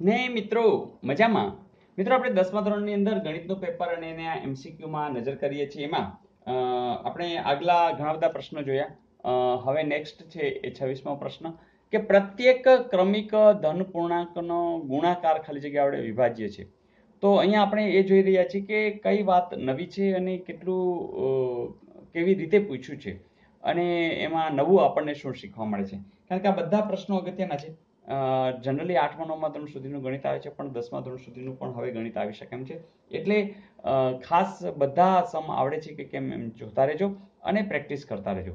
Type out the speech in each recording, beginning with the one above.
ને મિત્રો મજામાં મિત્રો આપણે દસમા ધોરણની અંદર ગણિતનું પેપર અને એને એના એમસીક્યુમાં નજર કરીએ છીએ એમાં આપણે આગલા ઘણા બધા પ્રશ્નો જોયા હવે નેક્સ્ટ છે એ છવ્વીસમો પ્રશ્ન કે પ્રત્યેક ક્રમિક ધન પૂર્ણાંકનો ગુણાકાર ખાલી જગ્યા આપણે વિભાજ્ય છે તો અહીંયા આપણે એ જોઈ રહ્યા છીએ કે કઈ વાત નવી છે અને કેટલું કેવી રીતે પૂછ્યું છે અને એમાં નવું આપણને શું શીખવા મળે છે કારણ કે આ બધા પ્રશ્નો અગત્યના છે જનરલી આઠમા નવમા ધોરણ સુધીનું ગણિત આવે છે પણ દસમા ધોરણ સુધીનું પણ હવે ગણિત આવી શકે એમ છે એટલે ખાસ બધા સમ આવડે છે કે કેમ એમ જોતા રહેજો અને પ્રેક્ટિસ કરતા રહેજો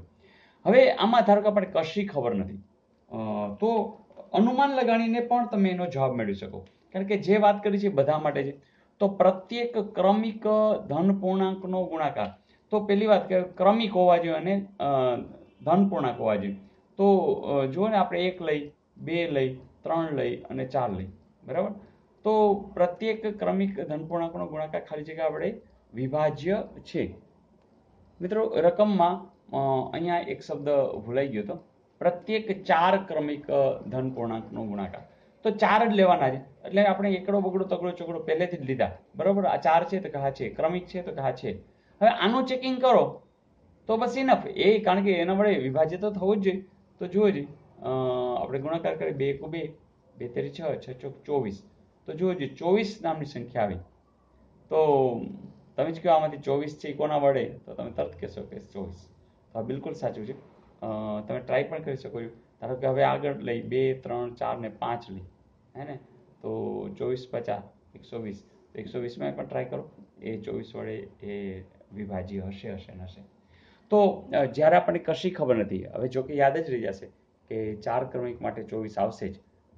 હવે આમાં ધારો કે આપણે કશી ખબર નથી તો અનુમાન લગાડીને પણ તમે એનો જવાબ મેળવી શકો કારણ કે જે વાત કરી છે બધા માટે છે તો પ્રત્યેક ક્રમિક ધન પૂર્ણાંકનો ગુણાકાર તો પહેલી વાત કે ક્રમિક હોવા જોઈએ અને ધન પૂર્ણાંક હોવા જોઈએ તો જુઓ ને આપણે એક લઈ બે લઈ ત્રણ લઈ અને ચાર લઈ બરાબર તો પ્રત્યેક ક્રમિક ધનપૂર્ણાંકનો ગુણાકાર ખાલી જગ્યા આપણે વિભાજ્ય છે મિત્રો રકમમાં અહીંયા એક શબ્દ ભૂલાઈ ગયો હતો પ્રત્યેક ચાર ક્રમિક ધનપૂર્ણાંકનો ગુણાકાર તો ચાર જ લેવાના છે એટલે આપણે એકડો બગડો તગડો ચોકડો પહેલેથી જ લીધા બરાબર આ ચાર છે તો ઘા છે ક્રમિક છે તો ઘા છે હવે આનું ચેકિંગ કરો તો બસ ઇનફ એ કારણ કે એના વડે વિભાજ્ય તો થવું જ જોઈએ તો જુઓ જોઈએ આપણે ગુણાકાર કરીએ બે એકુ બે બે તેરી છ છ ચોક ચોવીસ તો જુઓ જો ચોવીસ નામની સંખ્યા આવી તો તમે જ કહો આમાંથી ચોવીસ છે એ કોના વડે તો તમે તરત કહેશો કે ચોવીસ હા બિલકુલ સાચું છે તમે ટ્રાય પણ કરી શકો છો ધારો કે હવે આગળ લઈ બે ત્રણ ચાર ને પાંચ લઈ હે ને તો ચોવીસ પચાસ એકસો વીસ તો એકસો વીસમાં પણ ટ્રાય કરો એ ચોવીસ વડે એ વિભાજી હશે હશે ને હશે તો જ્યારે આપણને કશી ખબર નથી હવે જોકે યાદ જ રહી જશે કે ચાર ક્રમિક માટે ચોવીસ આવશે જ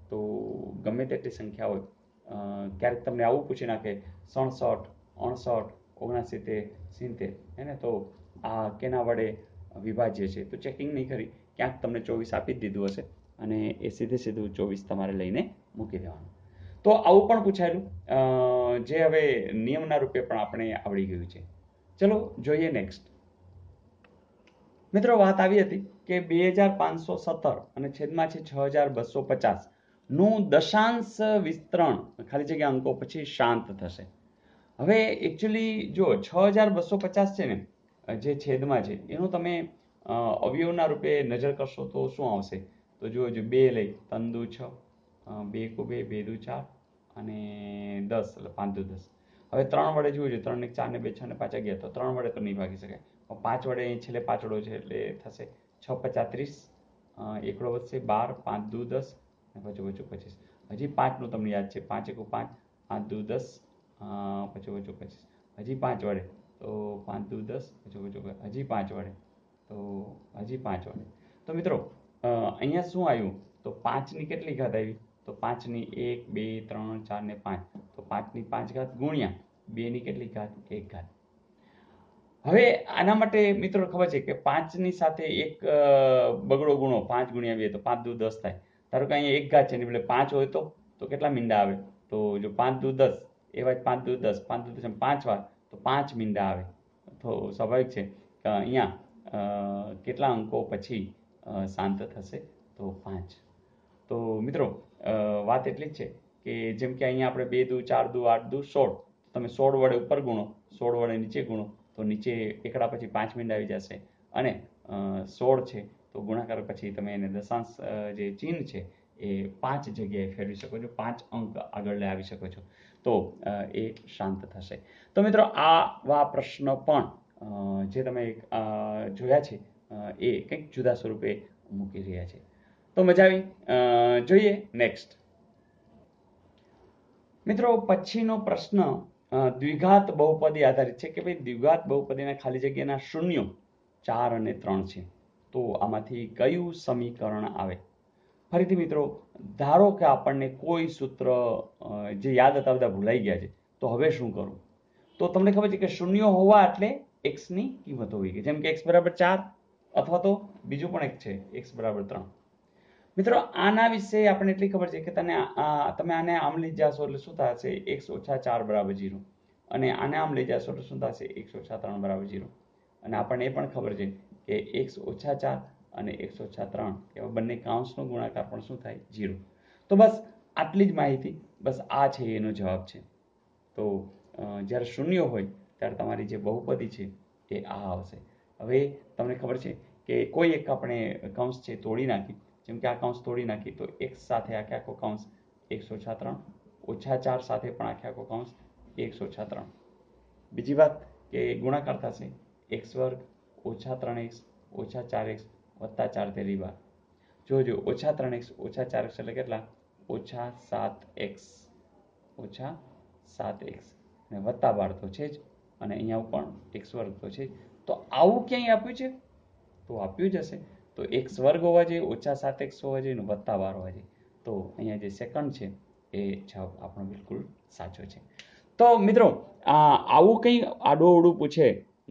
તો ગમે તેટલી સંખ્યા હોય ક્યારેક તમને આવું પૂછી નાખે સડસઠ અણસઠ ઓગણસિત્તેર સિત્તેર એને તો આ કેના વડે વિભાજ્ય છે તો ચેકિંગ નહીં કરી ક્યાંક તમને ચોવીસ આપી જ દીધું હશે અને એ સીધે સીધું ચોવીસ તમારે લઈને મૂકી દેવાનું તો આવું પણ પૂછાયેલું જે હવે નિયમના રૂપે પણ આપણે આવડી ગયું છે ચલો જોઈએ નેક્સ્ટ મિત્રો વાત આવી હતી કે બે હજાર પાંચસો સત્તર અને છેદમાં છે છ હજાર બસો પચાસ નું દશાંશ વિસ્તરણ ખાલી જગ્યા અંકો પછી શાંત થશે હવે એકચ્યુઅલી જો છ હજાર બસો પચાસ છે ને જે છેદમાં છે એનું તમે અવયવના રૂપે નજર કરશો તો શું આવશે તો જુઓ જો બે લઈ તંદુ છ બે કુ બે બે દુ ચાર અને દસ એટલે પાંચ દુ દસ હવે ત્રણ વડે જુઓ જો ત્રણ ને ચાર ને બે છ ને પાંચ અગિયાર તો ત્રણ વડે તો નહીં ભાગી શકાય પાંચ વડે છેલ્લે પાછળો છે એટલે થશે છ પચાસ ત્રીસ એકડો વધશે બાર પાંચ દુ દસ અને વચ્ચે વચ્ચે પચીસ હજી પાંચનું તમને યાદ છે પાંચ એકુ પાંચ પાંચ દુ દસ પછી વચ્ચે પચીસ હજી પાંચ વડે તો પાંચ દુ દસ પછી વચ્ચે હજી પાંચ વડે તો હજી પાંચ વડે તો મિત્રો અહીંયા શું આવ્યું તો પાંચની કેટલી ઘાત આવી તો પાંચની એક બે ત્રણ ચાર ને પાંચ તો પાંચની પાંચ ઘાત ગુણ્યા બેની કેટલી ઘાત એક ઘાત હવે આના માટે મિત્રો ખબર છે કે પાંચની સાથે એક બગડો ગુણો પાંચ ગુણ્યા આવીએ તો પાંચ દુ દસ થાય ધારો કે અહીંયા એક ઘાત છે ને એટલે પાંચ હોય તો તો કેટલા મીંડા આવે તો જો પાંચ દુ દસ એવા જ પાંચ દુ દસ પાંચ દુ દસ પાંચ વાર તો પાંચ મીંડા આવે તો સ્વાભાવિક છે અહીંયા કેટલા અંકો પછી શાંત થશે તો પાંચ તો મિત્રો વાત એટલી જ છે કે જેમ કે અહીંયા આપણે બે દુ ચાર દુ આઠ દુ સોળ તમે સોળ વડે ઉપર ગુણો સોળ વડે નીચે ગુણો તો નીચે એકડા પછી પાંચ મિનિટ આવી જશે અને સોળ છે તો ગુણાકાર પછી તમે એને દશાંશ જે ચિહ્ન છે એ પાંચ જગ્યાએ ફેરવી શકો છો પાંચ અંક આગળ લઈ આવી શકો છો તો એ શાંત થશે તો મિત્રો આવા પ્રશ્ન પણ જે તમે જોયા છે એ કંઈક જુદા સ્વરૂપે મૂકી રહ્યા છે તો મજા આવી જોઈએ નેક્સ્ટ મિત્રો પછીનો પ્રશ્ન દ્વિઘાત બહુપદી આધારિત છે કે ભાઈ દ્વિઘાત બહુપદીના ખાલી જગ્યાના શૂન્યો ચાર અને ત્રણ છે તો આમાંથી કયું સમીકરણ આવે ફરીથી મિત્રો ધારો કે આપણને કોઈ સૂત્ર જે યાદ હતા બધા ભૂલાઈ ગયા છે તો હવે શું કરું તો તમને ખબર છે કે શૂન્ય હોવા એટલે એક્સની કિંમત હોવી જેમ કે એક્સ બરાબર ચાર અથવા તો બીજું પણ એક છે એક્સ બરાબર ત્રણ મિત્રો આના વિશે આપણે એટલી ખબર છે કે તને તમે આને આમ લઈ જશો એટલે શું થશે એક્સ ઓછા ચાર બરાબર ઝીરો અને આને આમ લઈ જશો એટલે શું થશે એકસો ઓછા ત્રણ બરાબર જીરો અને આપણને એ પણ ખબર છે કે એક્સ ઓછા ચાર અને એકસો ઓછા ત્રણ એવા બંને કાઉન્ટ્સનો ગુણાકાર પણ શું થાય જીરો તો બસ આટલી જ માહિતી બસ આ છે એનો જવાબ છે તો જ્યારે શૂન્ય હોય ત્યારે તમારી જે બહુપદી છે એ આ આવશે હવે તમને ખબર છે કે કોઈ એક આપણે કૌંસ છે તોડી નાખી જેમ કે આ કૌંસ તોડી નાખી તો એક સાથે આખે આખો કૌંસ એકસો છા ત્રણ ઓછા ચાર સાથે પણ આખે આખો કૌંસ એકસો છા ત્રણ બીજી વાત કે ગુણાકાર થશે એક્સ વર્ગ ઓછા ત્રણ એક્સ ઓછા ચાર એક્સ વત્તા ચાર તેરી બાર જોજો ઓછા ત્રણ એક્સ ઓછા ચાર એક્સ એટલે કેટલા ઓછા સાત એક્સ ઓછા સાત એક્સ અને વત્તા બાર તો છે જ અને અહીંયા પણ એક્સ વર્ગ તો છે તો આવું ક્યાંય આપ્યું છે તો આપ્યું જ હશે તો એક સ્વર્ગ હોવા જોઈએ ઓછા સાત એક્સ હોવા જોઈએ વત્તા બાર હોવા જોઈએ તો અહીંયા જે સેકન્ડ છે એ જવાબ આપણો બિલકુલ સાચો છે તો મિત્રો આવું કંઈ આડું પૂછે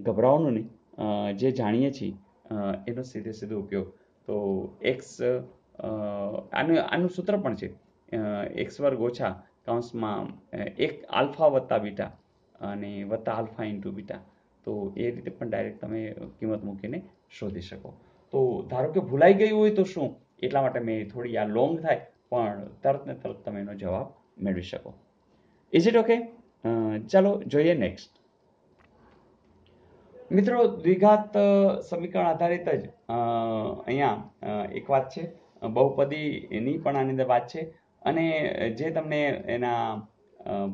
ગભરાવાનું નહીં જે જાણીએ છીએ એનો સીધે સીધો ઉપયોગ તો એક્સ આનું આનું સૂત્ર પણ છે એક્સ વર્ગ ઓછા કૌંસમાં એક આલ્ફા વત્તા બીટા અને વત્તા આલ્ફા ઇન્ટુ બીટા તો એ રીતે પણ ડાયરેક્ટ તમે કિંમત મૂકીને શોધી શકો તો ધારો કે ભૂલાઈ ગયું હોય તો શું એટલા માટે મેં થોડી આ લોંગ થાય પણ તરત ને તરત તમે એનો જવાબ મેળવી શકો ઇઝ ઇટ ઓકે ચાલો જોઈએ નેક્સ્ટ મિત્રો દ્વિઘાત સમીકરણ આધારિત જ અહીંયા એક વાત છે બહુપદીની પણ આની અંદર વાત છે અને જે તમને એના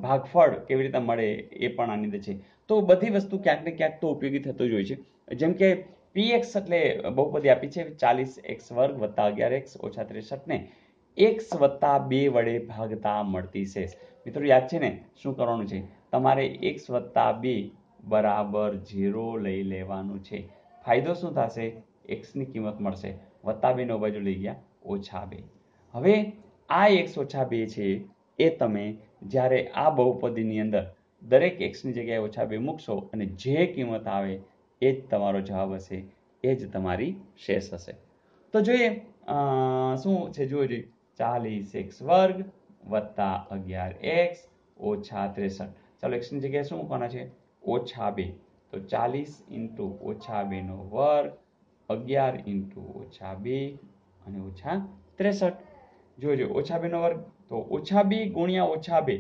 ભાગફળ કેવી રીતે મળે એ પણ આની અંદર છે તો બધી વસ્તુ ક્યાંક ને ક્યાંક તો ઉપયોગી થતું જ હોય છે જેમ કે પી એક્સ એટલે બહુપદી આપી છે ચાલીસ એક્સ વર્ગ વત્તા અગિયાર એક્સ ઓછા ત્રેસઠને એક્સ વત્તા બે વડે ભાગતા મળતી છે મિત્રો યાદ છે ને શું કરવાનું છે તમારે એક્સ વત્તા બે બરાબર ઝીરો લઈ લેવાનું છે ફાયદો શું થશે એક્સની કિંમત મળશે વત્તા બે નો બાજુ લઈ ગયા ઓછા બે હવે આ એક્સ ઓછા બે છે એ તમે જ્યારે આ બહુપદીની અંદર દરેક એક્સની જગ્યાએ ઓછા બે મૂકશો અને જે કિંમત આવે એ જ તમારો જવાબ હશે એ જ તમારી શેષ હશે તો જોઈએ શું છે જોઈ જોઈએ ચાલીસ એક્સ વર્ગ વત્તા અગિયાર એક્સ ઓછા ત્રેસઠ ચાલો એક્સની જગ્યાએ શું મૂકવાના છે ઓછા બે તો ચાલીસ ઇન્ટુ ઓછા બેનો વર્ગ અગિયાર ઇન્ટુ ઓછા બે અને ઓછા ત્રેસઠ જોજો ઓછા બેનો વર્ગ તો ઓછા બે ગુણ્યા ઓછા બે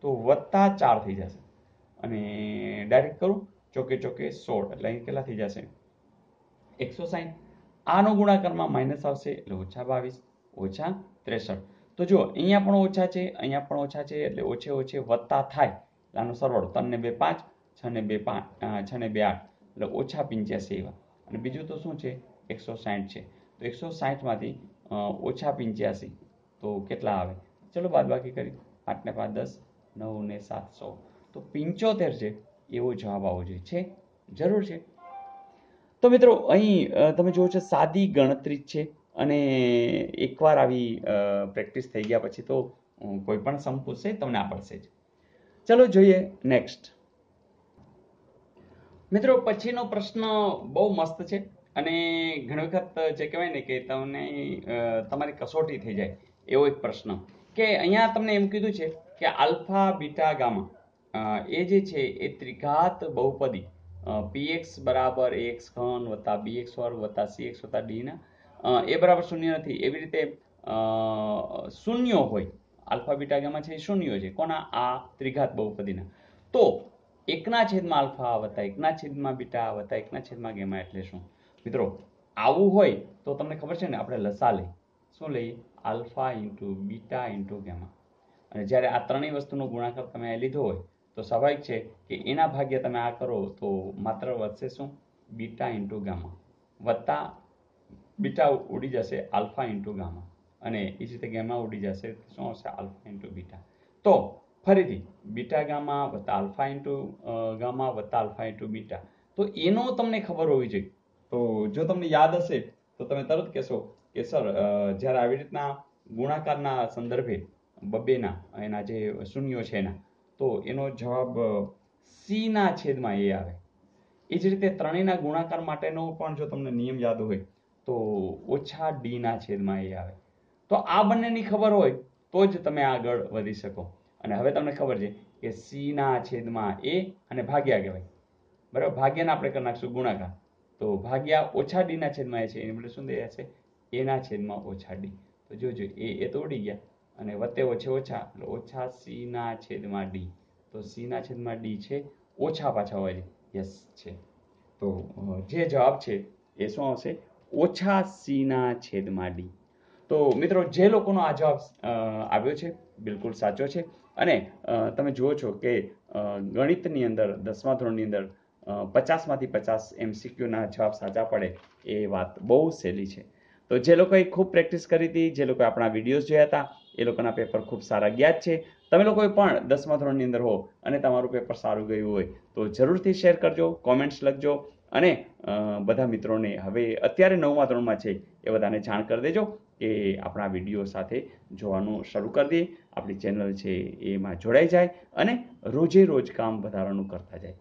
તો વત્તા ચાર થઈ જશે અને ડાયરેક્ટ કરું ચોકે ચોકે સોળ એટલે અહીં કેટલા થઈ જશે એકસો સાહીઠ આનો ગુણાકારમાં માઇનસ આવશે એટલે ઓછા બાવીસ ઓછા ત્રેસઠ તો જુઓ અહીંયા પણ ઓછા છે અહીંયા પણ ઓછા છે એટલે ઓછે ઓછે વત્તા થાય એટલે આનો સરવાળો ત્રણને બે પાંચ છ ને બે પાંચ છ ને બે આઠ એટલે ઓછા પિંચ્યાસી એવા અને બીજું તો શું છે એકસો સાહીઠ છે તો એકસો સાહીઠમાંથી ઓછા પિંચ્યાસી તો કેટલા આવે ચલો બાકી કરી આઠ ને પાંચ દસ નવ ને સાતસો તો પિંચોતેર છે એવો જવાબ આવવો જોઈએ છે જરૂર છે તો મિત્રો અહીં તમે જુઓ છો સાદી ગણતરી જ છે અને એકવાર આવી પ્રેક્ટિસ થઈ ગયા પછી તો કોઈ પણ સમ તમને આ પડશે જ ચલો જોઈએ નેક્સ્ટ મિત્રો પછીનો પ્રશ્ન બહુ મસ્ત છે અને ઘણી વખત જે કહેવાય ને કે તમને તમારી કસોટી થઈ જાય એવો એક પ્રશ્ન કે અહીંયા તમને એમ કીધું છે કે આલ્ફા બીટા ગામા એ જે છે એ ત્રિઘાત બહુપદી પીએક્સ બરાબર એક્સ ઘન વત્તા બીએક્સ વર્ગ વત્તા સીએક્સ વત્તા ડીના એ બરાબર શૂન્ય નથી એવી રીતે શૂન્યો હોય આલ્ફા બીટા ગામા છે એ શૂન્યો છે કોના આ ત્રિઘાત બહુપદીના તો એકના છેદમાં આલ્ફા વત્તા એકના છેદમાં બીટા વત્તા એકના છેદમાં ગેમા એટલે શું મિત્રો આવું હોય તો તમને ખબર છે ને આપણે લસા લઈ શું લઈએ alpha into beta into gamma અને જ્યારે આ ત્રણેય વસ્તુનો ગુણાકાર તમે લીધો હોય તો સ્વાભાવિક છે કે એના ભાગ્ય તમે આ કરો તો માત્ર વધશે શું બીટા ઇન્ટુ ગામા વત્તા બીટા ઉડી જશે આલ્ફા ઇન્ટુ ગામા અને એ જ રીતે ગામા ઉડી જશે શું હશે આલ્ફા ઇન્ટુ બીટા તો ફરીથી બીટા ગામા વત્તા આલ્ફા ઇન્ટુ ગામા વત્તા આલ્ફા ઇન્ટુ બીટા તો એનો તમને ખબર હોવી જોઈએ તો જો તમને યાદ હશે તો તમે તરત કહેશો કે સર જ્યારે આવી રીતના ગુણાકારના સંદર્ભે બબેના એના જે શૂન્યો છે એના તો એનો જવાબ સીના છેદમાં એ આવે એ જ રીતે ત્રણેયના ગુણાકાર માટેનો પણ જો તમને નિયમ યાદ હોય તો ઓછા ડીના છેદમાં એ આવે તો આ બંનેની ખબર હોય તો જ તમે આગળ વધી શકો અને હવે તમને ખબર છે કે સીના છેદમાં એ અને ભાગ્યા કહેવાય બરાબર ભાગ્યાને આપણે કરી નાખશું ગુણાકાર તો ભાગ્યા ઓછા ડીના છેદમાં એ છે એની એટલે શું થઈ છે એના છેદમાં ઓછા ડી તો જોજો એ એ તો ઉડી ગયા અને વત્તે ઓછે ઓછા એટલે ઓછા ના છેદમાં ડી તો સીના છેદમાં ડી છે ઓછા પાછા હોય યસ છે તો જે જવાબ છે એ શું આવશે ઓછા સીના છેદમાં ડી તો મિત્રો જે લોકોનો આ જવાબ આવ્યો છે બિલકુલ સાચો છે અને તમે જુઓ છો કે ગણિતની અંદર દસમા ધોરણની અંદર પચાસમાંથી પચાસ એમસીક્યુના જવાબ સાચા પડે એ વાત બહુ સહેલી છે તો જે લોકોએ ખૂબ પ્રેક્ટિસ કરી હતી જે લોકો આપણા વિડીયોઝ જોયા હતા એ લોકોના પેપર ખૂબ સારા ગયા જ છે તમે લોકોએ પણ દસમા ધોરણની અંદર હો અને તમારું પેપર સારું ગયું હોય તો જરૂરથી શેર કરજો કોમેન્ટ્સ લખજો અને બધા મિત્રોને હવે અત્યારે નવમા ધોરણમાં છે એ બધાને જાણ કરી દેજો કે આપણા વિડીયો સાથે જોવાનું શરૂ કરી દઈએ આપણી ચેનલ છે એમાં જોડાઈ જાય અને રોજે રોજ કામ વધારાનું કરતા જાય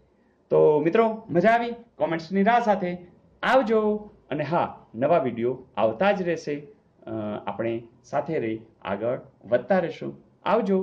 તો મિત્રો મજા આવી કોમેન્ટ્સની રાહ સાથે આવજો અને હા નવા વિડીયો આવતા જ રહેશે આપણે સાથે રહી આગળ વધતા રહીશું આવજો